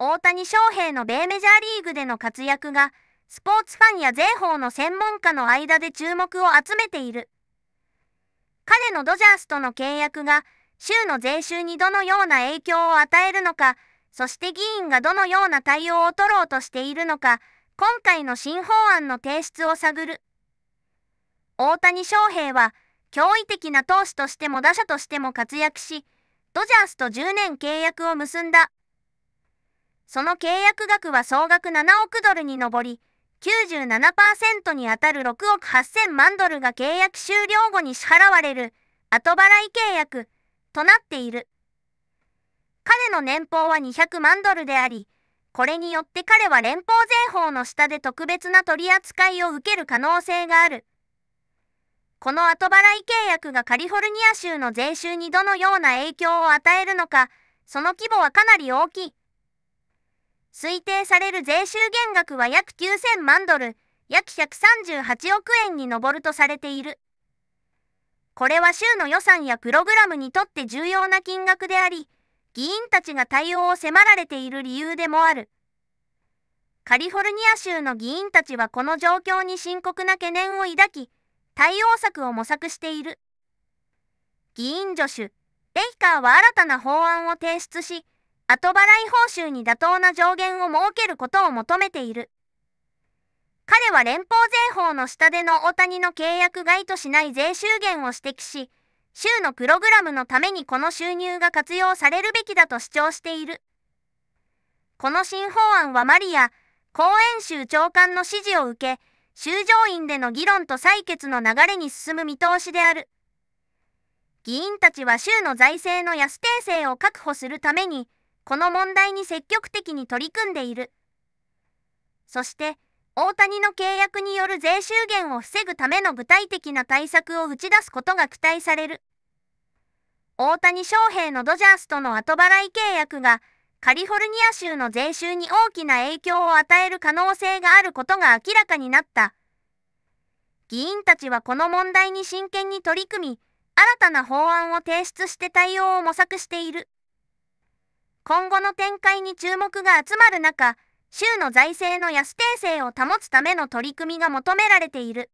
大谷翔平の米メジャーリーグでの活躍が、スポーツファンや税法の専門家の間で注目を集めている。彼のドジャースとの契約が、州の税収にどのような影響を与えるのか、そして議員がどのような対応を取ろうとしているのか、今回の新法案の提出を探る。大谷翔平は、驚異的な投手としても打者としても活躍し、ドジャースと10年契約を結んだ。その契約額は総額7億ドルに上り、97%にあたる6億8000万ドルが契約終了後に支払われる後払い契約となっている。彼の年俸は200万ドルであり、これによって彼は連邦税法の下で特別な取り扱いを受ける可能性がある。この後払い契約がカリフォルニア州の税収にどのような影響を与えるのか、その規模はかなり大きい。推定される税収減額は約9000万ドル、約138億円に上るとされている。これは州の予算やプログラムにとって重要な金額であり、議員たちが対応を迫られている理由でもある。カリフォルニア州の議員たちはこの状況に深刻な懸念を抱き、対応策を模索している。議員助手、ベイカーは新たな法案を提出し、後払い報酬に妥当な上限を設けることを求めている。彼は連邦税法の下での大谷の契約外としない税収減を指摘し、州のプログラムのためにこの収入が活用されるべきだと主張している。この新法案はマリア、公園州長官の指示を受け、州上院での議論と採決の流れに進む見通しである。議員たちは州の財政の安定性を確保するために、この問題に積極的に取り組んでいる。そして、大谷の契約による税収減を防ぐための具体的な対策を打ち出すことが期待される。大谷翔平のドジャースとの後払い契約がカリフォルニア州の税収に大きな影響を与える可能性があることが明らかになった。議員たちはこの問題に真剣に取り組み、新たな法案を提出して対応を模索している。今後の展開に注目が集まる中、州の財政の安定性を保つための取り組みが求められている。